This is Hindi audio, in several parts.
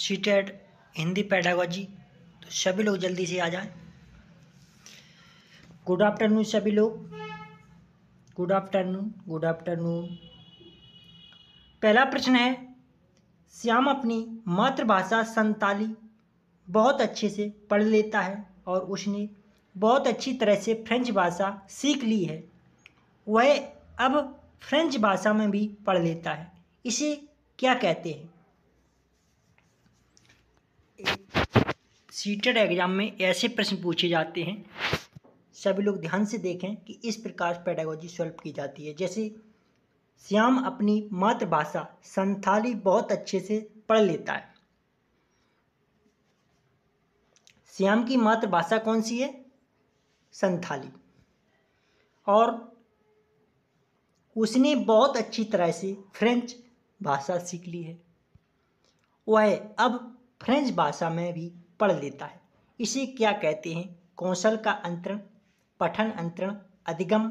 सीटेट हिंदी पैडागोजी तो सभी लोग जल्दी से आ जाएं गुड आफ्टरनून सभी लोग गुड आफ्टरनून गुड आफ्टरनून पहला प्रश्न है श्याम अपनी मातृभाषा संताली बहुत अच्छे से पढ़ लेता है और उसने बहुत अच्छी तरह से फ्रेंच भाषा सीख ली है वह अब फ्रेंच भाषा में भी पढ़ लेता है इसे क्या कहते हैं सीटेड एग्ज़ाम में ऐसे प्रश्न पूछे जाते हैं सभी लोग ध्यान से देखें कि इस प्रकार पैडागोजी सॉल्व की जाती है जैसे श्याम अपनी मातृभाषा संथाली बहुत अच्छे से पढ़ लेता है श्याम की मातृभाषा कौन सी है संथाली और उसने बहुत अच्छी तरह से फ्रेंच भाषा सीख ली है वह अब फ्रेंच भाषा में भी पढ़ लेता है इसे क्या कहते हैं कौशल का अंतरण पठन अंतरण अधिगम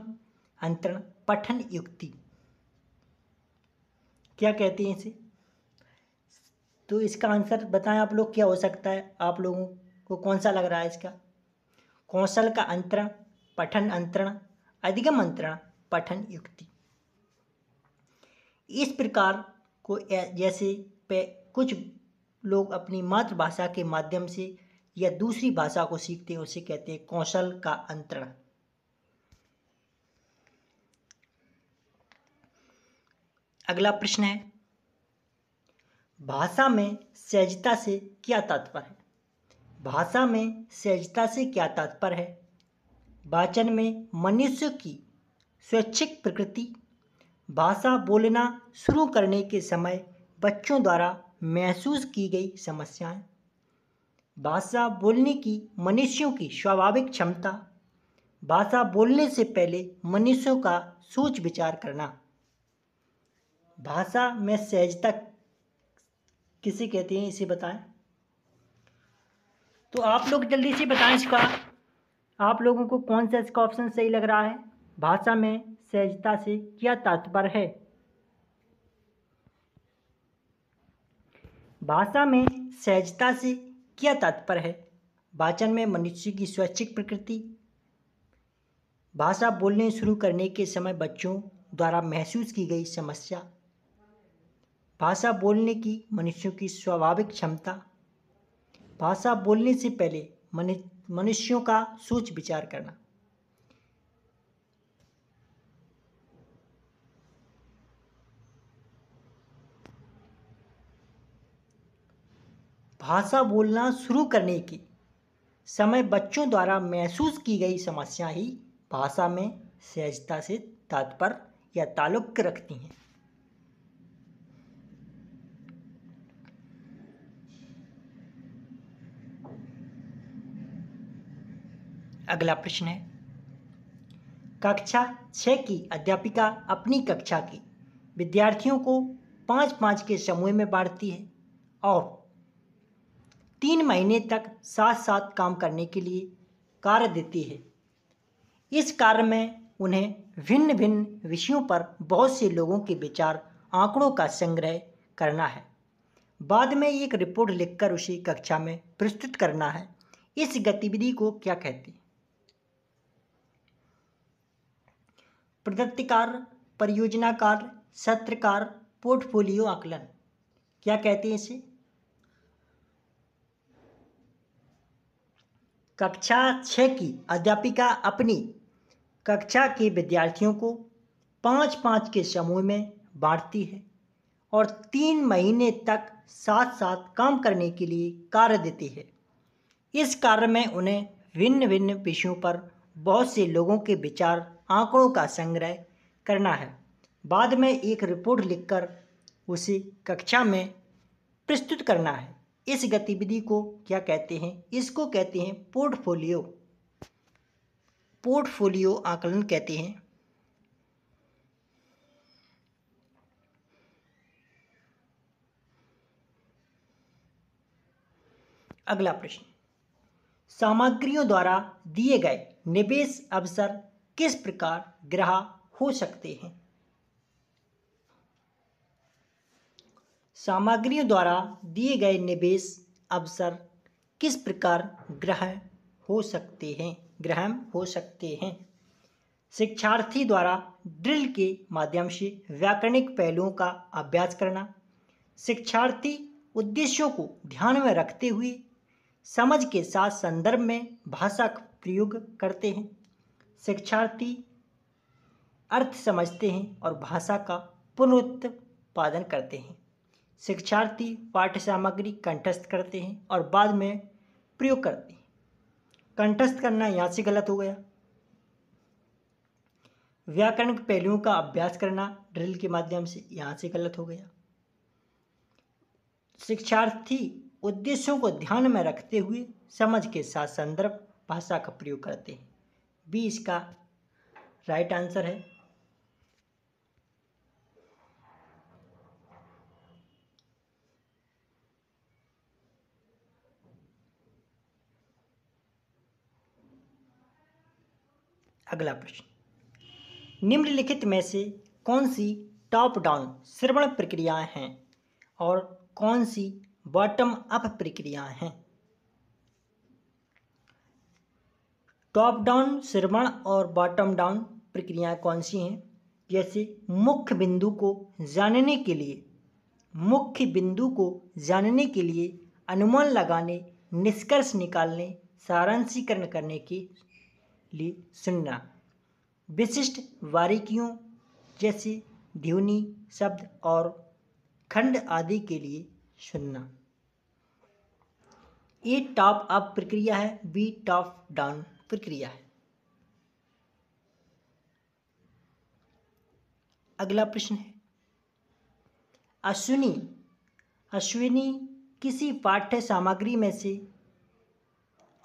अंतरण पठन युक्ति क्या कहते हैं इसे तो इसका आंसर बताएं आप लोग क्या हो सकता है आप लोगों को कौन सा लग रहा है इसका कौशल का अंतरण पठन अंतरण अधिगम अंतरण पठन युक्ति इस प्रकार को जैसे पे कुछ लोग अपनी मातृभाषा के माध्यम से या दूसरी भाषा को सीखते हैं उसे कहते हैं कौशल का अंतरण अगला प्रश्न है भाषा में सहजता से क्या तात्पर्य है भाषा में सहजता से क्या तात्पर्य है वाचन में मनुष्य की स्वैच्छिक प्रकृति भाषा बोलना शुरू करने के समय बच्चों द्वारा महसूस की गई समस्याएं, भाषा बोलने की मनुष्यों की स्वाभाविक क्षमता भाषा बोलने से पहले मनुष्यों का सोच विचार करना भाषा में सहजता किसे कहते हैं इसे बताएं तो आप लोग जल्दी से बताएं इसका आप लोगों को कौन सा इसका ऑप्शन सही लग रहा है भाषा में सहजता से क्या तात्पर्य है भाषा में सहजता से क्या तात्पर्य है वाचन में मनुष्य की स्वैच्छिक प्रकृति भाषा बोलने शुरू करने के समय बच्चों द्वारा महसूस की गई समस्या भाषा बोलने की मनुष्यों की स्वाभाविक क्षमता भाषा बोलने से पहले मनुष्यों का सोच विचार करना भाषा बोलना शुरू करने की समय बच्चों द्वारा महसूस की गई समस्या ही भाषा में सहजता से तात्पर्य या ताल्लुक रखती हैं अगला प्रश्न है कक्षा छः की अध्यापिका अपनी कक्षा की विद्यार्थियों को पाँच पाँच के समूह में बांटती है और तीन महीने तक साथ साथ काम करने के लिए कार्य देती है इस कार्य में उन्हें भिन्न भिन्न विषयों पर बहुत से लोगों के विचार आंकड़ों का संग्रह करना है बाद में एक रिपोर्ट लिखकर उसे कक्षा में प्रस्तुत करना है इस गतिविधि को क्या कहते हैं प्रदत्तिकार परियोजनाकार सत्रकार पोर्टफोलियो आकलन क्या कहते हैं इसे कक्षा छः की अध्यापिका अपनी कक्षा के विद्यार्थियों को पाँच पाँच के समूह में बांटती है और तीन महीने तक साथ साथ काम करने के लिए कार्य देती है इस कार्य में उन्हें भिन्न भिन्न विषयों पर बहुत से लोगों के विचार आंकड़ों का संग्रह करना है बाद में एक रिपोर्ट लिखकर उसे कक्षा में प्रस्तुत करना है इस गतिविधि को क्या कहते हैं इसको कहते हैं पोर्टफोलियो पोर्टफोलियो आकलन कहते हैं अगला प्रश्न सामग्रियों द्वारा दिए गए निवेश अवसर किस प्रकार ग्रह हो सकते हैं सामग्रियों द्वारा दिए गए निवेश अवसर किस प्रकार ग्रह हो सकते हैं ग्रहण हो सकते हैं शिक्षार्थी द्वारा ड्रिल के माध्यम से व्याकरणिक पहलुओं का अभ्यास करना शिक्षार्थी उद्देश्यों को ध्यान में रखते हुए समझ के साथ संदर्भ में भाषा का प्रयोग करते हैं शिक्षार्थी अर्थ समझते हैं और भाषा का पुनरुत्पादन करते हैं शिक्षार्थी पाठ्य सामग्री कंठस्थ करते हैं और बाद में प्रयोग करते हैं कंठस्थ करना यहाँ से गलत हो गया व्याकरण के पहलुओं का अभ्यास करना ड्रिल के माध्यम से यहाँ से गलत हो गया शिक्षार्थी उद्देश्यों को ध्यान में रखते हुए समझ के साथ संदर्भ भाषा का प्रयोग करते हैं बी इसका राइट आंसर है अगला प्रश्न निम्नलिखित में से कौन सी टॉप डाउन श्रवण प्रक्रियाएं हैं और कौन सी बॉटम अप प्रक्रियाएं हैं टॉप डाउन श्रवण और बॉटम डाउन प्रक्रियाएं कौन सी हैं जैसे मुख्य बिंदु को जानने के लिए मुख्य बिंदु को जानने के लिए अनुमान लगाने निष्कर्ष निकालने सारांशीकरण करने की ली सुनना विशिष्ट बारीकियों जैसे ध्वनि शब्द और खंड आदि के लिए सुनना ए टॉप अप प्रक्रिया है बी टॉप डाउन प्रक्रिया है अगला प्रश्न है अश्विनी अश्विनी किसी पाठ्य सामग्री में से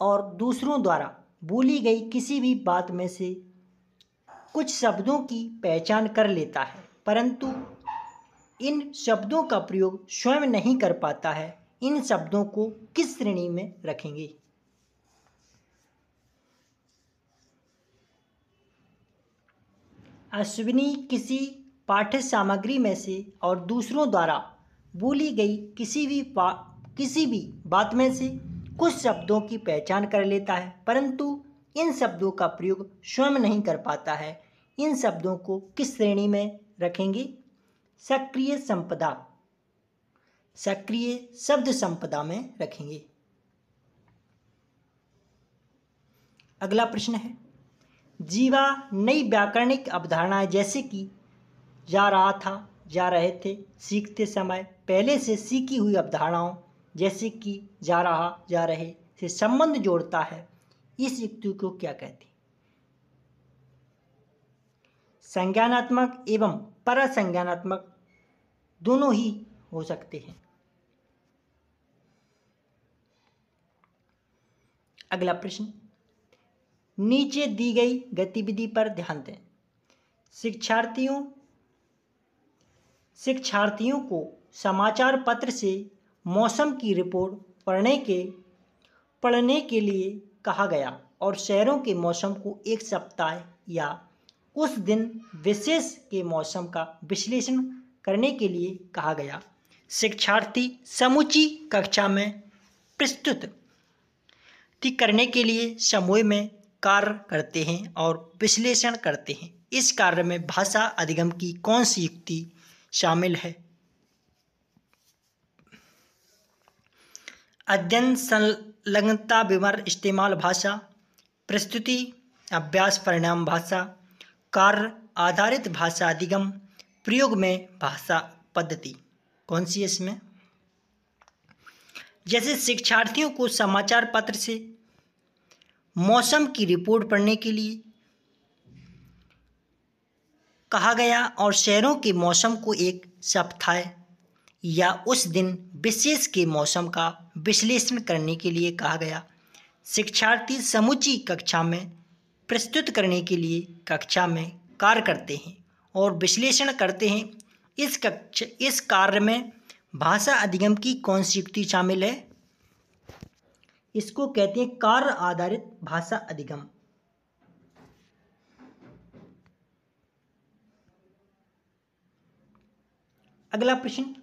और दूसरों द्वारा बोली गई किसी भी बात में से कुछ शब्दों की पहचान कर लेता है परंतु इन शब्दों का प्रयोग स्वयं नहीं कर पाता है इन शब्दों को किस श्रेणी में रखेंगे अश्विनी किसी पाठ्य सामग्री में से और दूसरों द्वारा बोली गई किसी भी किसी भी बात में से कुछ शब्दों की पहचान कर लेता है परंतु इन शब्दों का प्रयोग स्वयं नहीं कर पाता है इन शब्दों को किस श्रेणी में रखेंगे सक्रिय संपदा सक्रिय शब्द संपदा में रखेंगे अगला प्रश्न है जीवा नई व्याकरणिक अवधारणाएं जैसे कि जा रहा था जा रहे थे सीखते समय पहले से सीखी हुई अवधारणाओं जैसे कि जा रहा जा रहे से संबंध जोड़ता है इस युक्ति को क्या कहते हैं संज्ञानात्मक एवं परसंज्ञानात्मक दोनों ही हो सकते हैं अगला प्रश्न नीचे दी गई गतिविधि पर ध्यान दें शिक्षार्थियों शिक्षार्थियों को समाचार पत्र से मौसम की रिपोर्ट पढ़ने के पढ़ने के लिए कहा गया और शहरों के मौसम को एक सप्ताह या उस दिन विशेष के मौसम का विश्लेषण करने के लिए कहा गया शिक्षार्थी समूची कक्षा में प्रस्तुत करने के लिए समूह में कार्य करते हैं और विश्लेषण करते हैं इस कार्य में भाषा अधिगम की कौन सी युक्ति शामिल है अध्ययन संलग्नता विमर इस्तेमाल भाषा प्रस्तुति अभ्यास परिणाम भाषा कार्य आधारित भाषा अधिगम प्रयोग में भाषा पद्धति कौन सी है इसमें जैसे शिक्षार्थियों को समाचार पत्र से मौसम की रिपोर्ट पढ़ने के लिए कहा गया और शहरों के मौसम को एक सप्ताह या उस दिन विशेष के मौसम का विश्लेषण करने के लिए कहा गया शिक्षार्थी समुची कक्षा में प्रस्तुत करने के लिए कक्षा में कार्य करते हैं और विश्लेषण करते हैं इस कक्ष इस कार्य में भाषा अधिगम की कौन सी युक्ति शामिल है इसको कहते हैं कार्य आधारित भाषा अधिगम अगला प्रश्न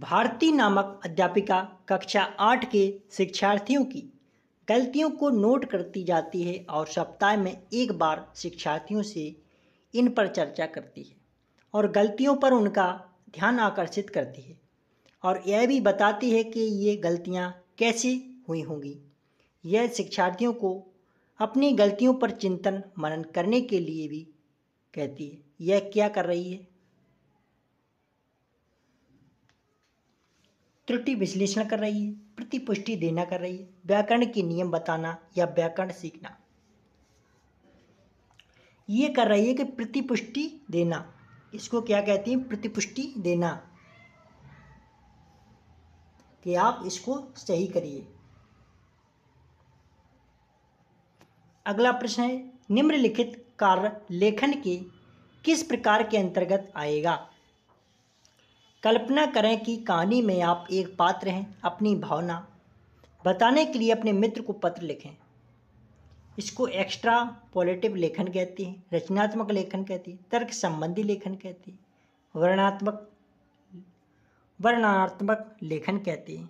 भारती नामक अध्यापिका कक्षा आठ के शिक्षार्थियों की गलतियों को नोट करती जाती है और सप्ताह में एक बार शिक्षार्थियों से इन पर चर्चा करती है और गलतियों पर उनका ध्यान आकर्षित करती है और यह भी बताती है कि ये गलतियाँ कैसे हुई होंगी यह शिक्षार्थियों को अपनी गलतियों पर चिंतन मनन करने के लिए भी कहती है यह क्या कर रही है त्रुटि विश्लेषण कर रही है प्रतिपुष्टि देना कर रही है व्याकरण के नियम बताना या व्याकरण सीखना ये कर रही है कि प्रतिपुष्टि देना इसको क्या कहते हैं प्रतिपुष्टि देना कि आप इसको सही करिए अगला प्रश्न है निम्नलिखित कार्य लेखन के किस प्रकार के अंतर्गत आएगा कल्पना करें कि कहानी में आप एक पात्र हैं अपनी भावना बताने के लिए अपने मित्र को पत्र लिखें इसको एक्स्ट्रा पॉलिटिव लेखन कहती है रचनात्मक लेखन कहती है तर्क संबंधी लेखन कहती है वर्णात्मक वर्णात्मक लेखन कहती है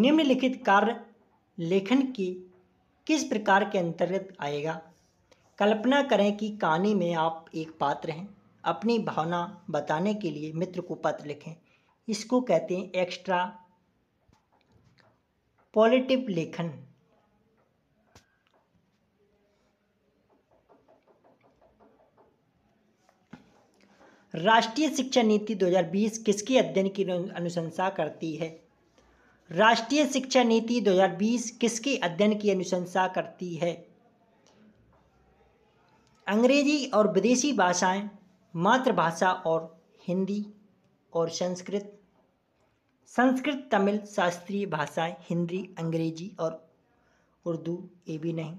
निम्नलिखित कार्य लेखन की किस प्रकार के अंतर्गत आएगा कल्पना करें कि कहानी में आप एक पात्र हैं अपनी भावना बताने के लिए मित्र को पत्र लिखें इसको कहते हैं एक्स्ट्रा पॉलिटिव लेखन राष्ट्रीय शिक्षा नीति 2020 किसके अध्ययन की अनुशंसा करती है राष्ट्रीय शिक्षा नीति 2020 किसके अध्ययन की अनुशंसा करती है अंग्रेजी और विदेशी भाषाएं मातृभाषा और हिंदी और संस्कृत संस्कृत तमिल शास्त्रीय भाषाएं हिंदी अंग्रेजी और उर्दू ये भी नहीं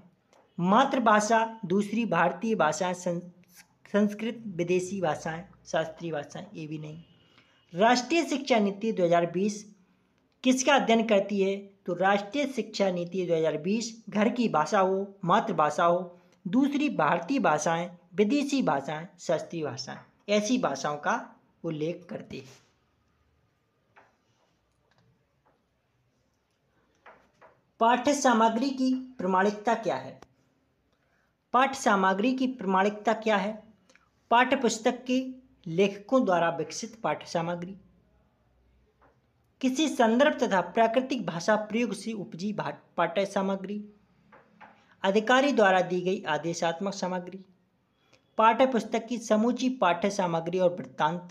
मातृभाषा दूसरी भारतीय भाषाएं संस्कृत विदेशी भाषाएं शास्त्रीय भाषाएं ये भी नहीं राष्ट्रीय शिक्षा नीति 2020 किसका अध्ययन करती है तो राष्ट्रीय शिक्षा नीति 2020 घर की भाषा हो मातृभाषा हो दूसरी भारतीय भाषाएं विदेशी भाषाएं सस्ती भाषाएं ऐसी भाषाओं का उल्लेख करते हैं पाठ्य सामग्री की प्रमाणिकता क्या है पाठ्य सामग्री की प्रमाणिकता क्या है पाठ्य पुस्तक के लेखकों द्वारा विकसित पाठ्य सामग्री किसी संदर्भ तथा प्राकृतिक भाषा प्रयोग से उपजी पाठ्य सामग्री अधिकारी द्वारा दी गई आदेशात्मक सामग्री पाठ्य पुस्तक की समूची पाठ्य सामग्री और वृत्तांत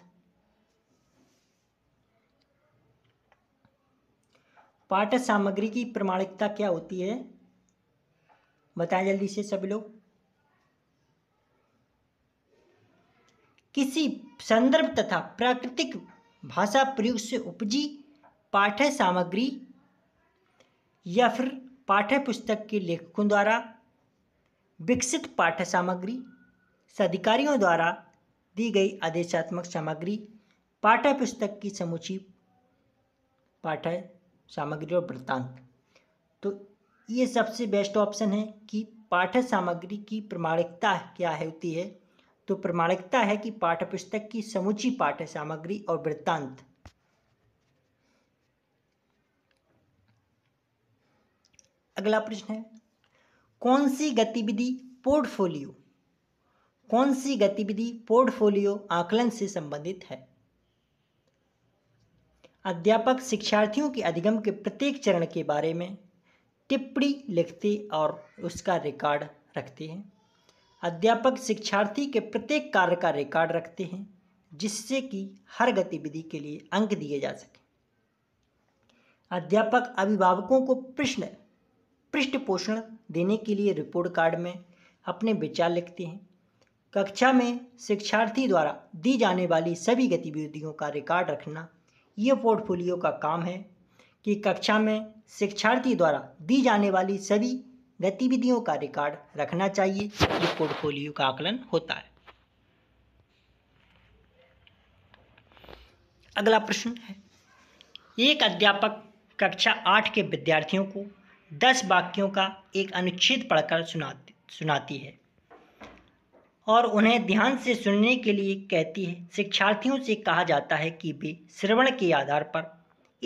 पाठ्य सामग्री की प्रमाणिकता क्या होती है बताएं जल्दी से सभी लोग किसी संदर्भ तथा प्राकृतिक भाषा प्रयोग से उपजी पाठ्य सामग्री या फिर पाठ्य पुस्तक के लेखकों द्वारा विकसित पाठ्य सामग्री सदिकारियों द्वारा दी गई आदेशात्मक सामग्री पाठ्य पुस्तक की समुची पाठ्य सामग्री और वृत्तांत तो ये सबसे बेस्ट ऑप्शन है कि पाठ्य सामग्री की प्रमाणिकता क्या है होती है तो प्रमाणिकता है कि पाठ्य पुस्तक की समुची पाठ्य सामग्री और वृत्तांत अगला प्रश्न है कौन सी गतिविधि पोर्टफोलियो कौन सी गतिविधि पोर्टफोलियो आकलन से संबंधित है अध्यापक शिक्षार्थियों के अधिगम के प्रत्येक चरण के बारे में टिप्पणी लिखते और उसका रिकॉर्ड रखते हैं अध्यापक शिक्षार्थी के प्रत्येक कार्य का रिकॉर्ड रखते हैं जिससे कि हर गतिविधि के लिए अंक दिए जा सके अध्यापक अभिभावकों को प्रश्न पृष्ठपोषण देने के लिए रिपोर्ट कार्ड में अपने विचार लिखते हैं कक्षा में शिक्षार्थी द्वारा दी जाने वाली सभी गतिविधियों का रिकॉर्ड रखना ये पोर्टफोलियो का काम है कि कक्षा में शिक्षार्थी द्वारा दी जाने वाली सभी गतिविधियों का रिकॉर्ड रखना चाहिए ये पोर्टफोलियो का आकलन होता है अगला प्रश्न है एक अध्यापक कक्षा आठ के विद्यार्थियों को दस वाक्यों का एक अनुच्छेद पढ़कर सुना सुनाती है और उन्हें ध्यान से सुनने के लिए कहती है शिक्षार्थियों से कहा जाता है कि वे श्रवण के आधार पर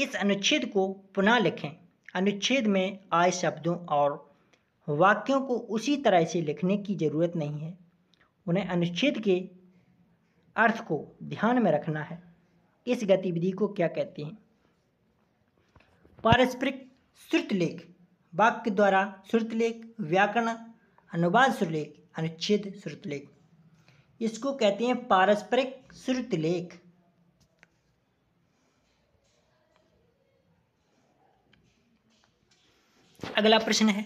इस अनुच्छेद को पुनः लिखें अनुच्छेद में आए शब्दों और वाक्यों को उसी तरह से लिखने की ज़रूरत नहीं है उन्हें अनुच्छेद के अर्थ को ध्यान में रखना है इस गतिविधि को क्या कहते हैं पारस्परिक श्रुतलेख वाक्य द्वारा श्रुतलेख व्याकरण अनुवाद श्रुतलेख अनुच्छेद श्रुतलेख इसको कहते हैं पारस्परिक श्रुतलेख अगला प्रश्न है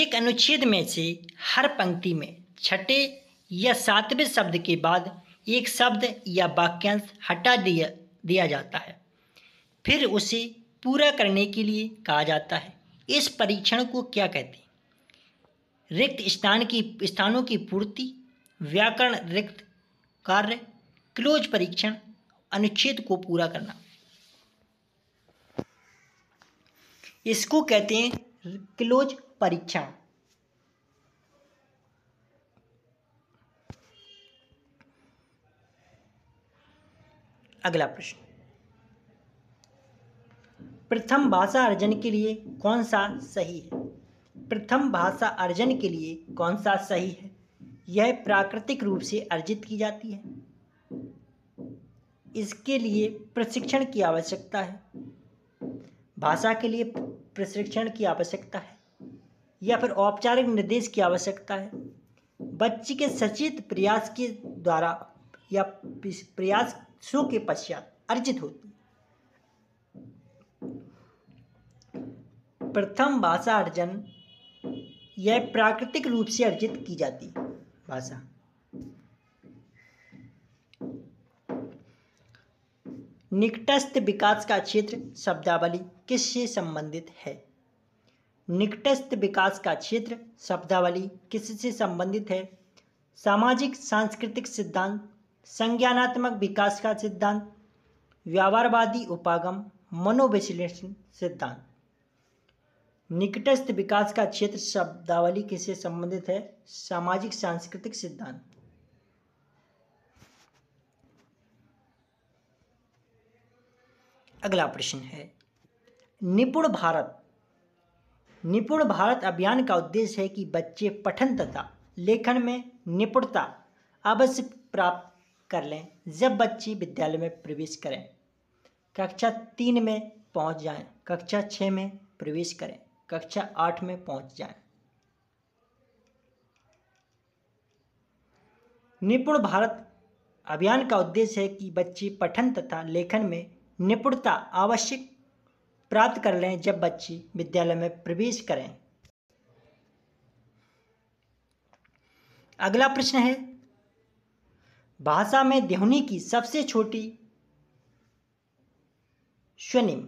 एक अनुच्छेद में से हर पंक्ति में छठे या सातवें शब्द के बाद एक शब्द या वाक्यांश हटा दिया दिया जाता है फिर उसे पूरा करने के लिए कहा जाता है इस परीक्षण को क्या कहते हैं रिक्त स्थान की स्थानों की पूर्ति व्याकरण रिक्त कार्य क्लोज परीक्षण अनुच्छेद को पूरा करना इसको कहते हैं क्लोज परीक्षण अगला प्रश्न प्रथम भाषा अर्जन के लिए कौन सा सही है प्रथम भाषा अर्जन के लिए कौन सा सही है यह प्राकृतिक रूप से अर्जित की जाती है इसके लिए प्रशिक्षण की आवश्यकता है भाषा के लिए प्रशिक्षण की आवश्यकता है या फिर औपचारिक निर्देश की आवश्यकता है बच्चे के सचेत प्रयास के द्वारा या प्रयासों के पश्चात अर्जित होती प्रथम भाषा अर्जन यह प्राकृतिक रूप से अर्जित की जाती भाषा निकटस्थ विकास का क्षेत्र शब्दावली किससे संबंधित है निकटस्थ विकास का क्षेत्र शब्दावली किससे संबंधित है सामाजिक सांस्कृतिक सिद्धांत संज्ञानात्मक विकास का सिद्धांत व्यापारवादी उपागम मनोविश्लेषण सिद्धांत निकटस्थ विकास का क्षेत्र शब्दावली किससे संबंधित है सामाजिक सांस्कृतिक सिद्धांत अगला प्रश्न है निपुण भारत निपुण भारत अभियान का उद्देश्य है कि बच्चे पठन तथा लेखन में निपुणता अवश्य प्राप्त कर लें जब बच्चे विद्यालय में प्रवेश करें कक्षा तीन में पहुंच जाएं, कक्षा छः में प्रवेश करें कक्षा आठ में पहुंच जाएं। निपुण भारत अभियान का उद्देश्य है कि बच्चे पठन तथा लेखन में निपुणता आवश्यक प्राप्त कर लें जब बच्चे विद्यालय में प्रवेश करें अगला प्रश्न है भाषा में देहनी की सबसे छोटी स्वनिम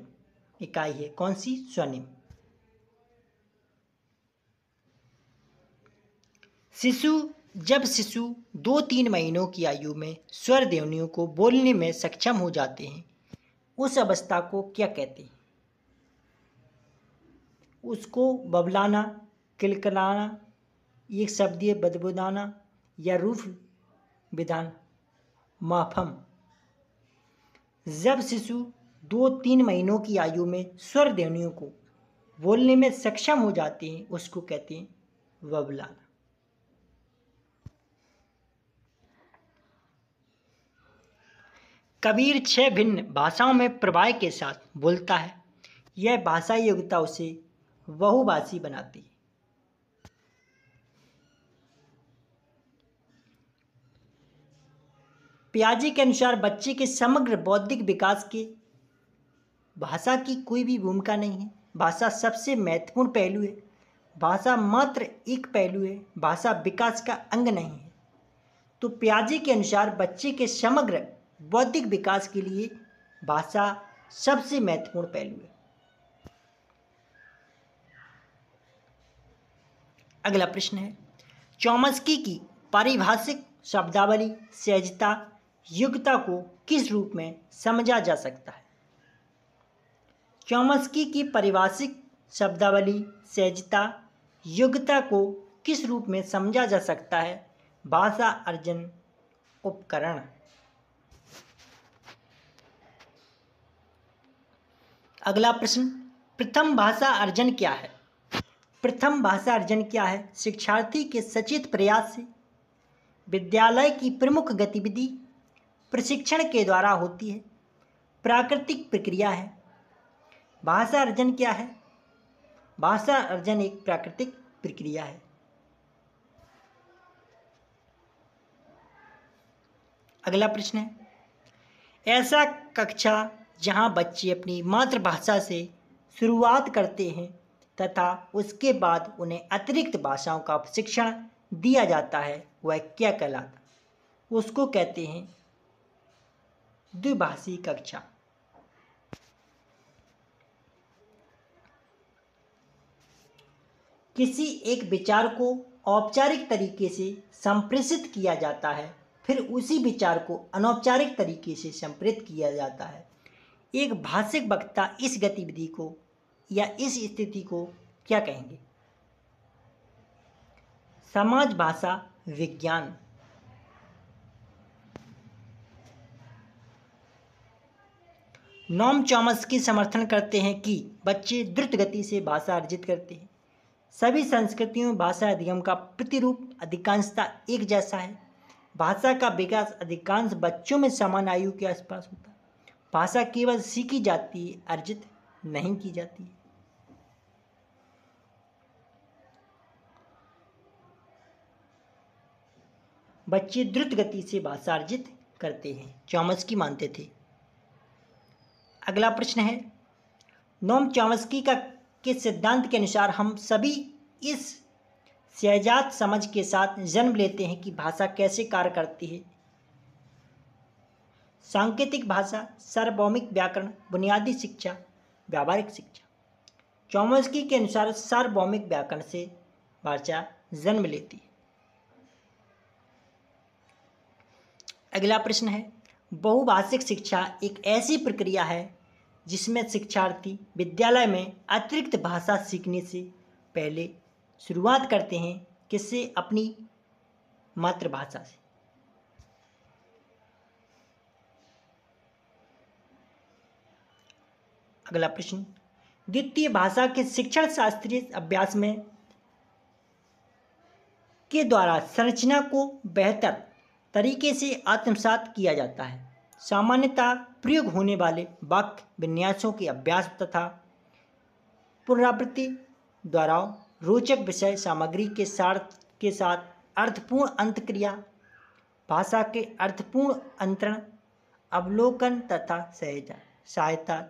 इकाई है कौन सी स्वनिम शिशु जब शिशु दो तीन महीनों की आयु में स्वर देवनियों को बोलने में सक्षम हो जाते हैं उस अवस्था को क्या कहते हैं उसको बबलाना किलकलाना एक शब्दीय बदबुदाना या रूफ विधान माफम जब शिशु दो तीन महीनों की आयु में स्वर देवनियों को बोलने में सक्षम हो जाते हैं उसको कहते हैं बबलाना कबीर छः भिन्न भाषाओं में प्रवाह के साथ बोलता है यह भाषा योग्यता उसे बहुभाषी बनाती है प्याजी के अनुसार बच्चे के समग्र बौद्धिक विकास के भाषा की कोई भी भूमिका नहीं है भाषा सबसे महत्वपूर्ण पहलू है भाषा मात्र एक पहलू है भाषा विकास का अंग नहीं है तो प्याजी के अनुसार बच्चे के समग्र बौद्धिक विकास के लिए भाषा सबसे महत्वपूर्ण पहलू है अगला प्रश्न है चौमस्की की पारिभाषिक शब्दावली सहजता युगता को किस रूप में समझा जा सकता है चौमस्की की पारिभाषिक शब्दावली सहजता युगता को किस रूप में समझा जा सकता है भाषा अर्जन उपकरण अगला प्रश्न प्रथम भाषा अर्जन क्या है प्रथम भाषा अर्जन क्या है शिक्षार्थी के सचेत प्रयास से विद्यालय की प्रमुख गतिविधि प्रशिक्षण के द्वारा होती है प्राकृतिक प्रक्रिया है भाषा अर्जन क्या है भाषा अर्जन एक प्राकृतिक प्रक्रिया है अगला प्रश्न है ऐसा कक्षा जहाँ बच्चे अपनी मातृभाषा से शुरुआत करते हैं तथा उसके बाद उन्हें अतिरिक्त भाषाओं का प्रशिक्षण दिया जाता है वह क्या कहलाता उसको कहते हैं द्विभाषी कक्षा किसी एक विचार को औपचारिक तरीके से संप्रेषित किया जाता है फिर उसी विचार को अनौपचारिक तरीके से संप्रेषित किया जाता है एक भाषिक वक्ता इस गतिविधि को या इस स्थिति को क्या कहेंगे समाज भाषा विज्ञान नॉम चॉमस की समर्थन करते हैं कि बच्चे द्रुत गति से भाषा अर्जित करते हैं सभी संस्कृतियों भाषा अधिगम का प्रतिरूप अधिकांशता एक जैसा है भाषा का विकास अधिकांश बच्चों में समान आयु के आसपास होता है भाषा केवल सीखी जाती है अर्जित नहीं की जाती बच्चे द्रुत गति से भाषा अर्जित करते हैं चौमस्की मानते थे अगला प्रश्न है नोम चौमस्की का के सिद्धांत के अनुसार हम सभी इस सहजात समझ के साथ जन्म लेते हैं कि भाषा कैसे कार्य करती है सांकेतिक भाषा सार्वभौमिक व्याकरण बुनियादी शिक्षा व्यावहारिक शिक्षा चौमस्की के अनुसार सार्वभौमिक व्याकरण से भाषा जन्म लेती है अगला प्रश्न है बहुभाषिक शिक्षा एक ऐसी प्रक्रिया है जिसमें शिक्षार्थी विद्यालय में अतिरिक्त भाषा सीखने से पहले शुरुआत करते हैं किससे अपनी मातृभाषा से अगला प्रश्न द्वितीय भाषा के शिक्षण शास्त्रीय अभ्यास में के द्वारा संरचना को बेहतर तरीके से आत्मसात किया जाता है सामान्यतः प्रयोग होने वाले वाक्य विन्यासों के अभ्यास तथा पुनरावृत्ति द्वारा रोचक विषय सामग्री के साथ के साथ अर्थपूर्ण अंतक्रिया भाषा के अर्थपूर्ण अंतरण अवलोकन तथा सहायता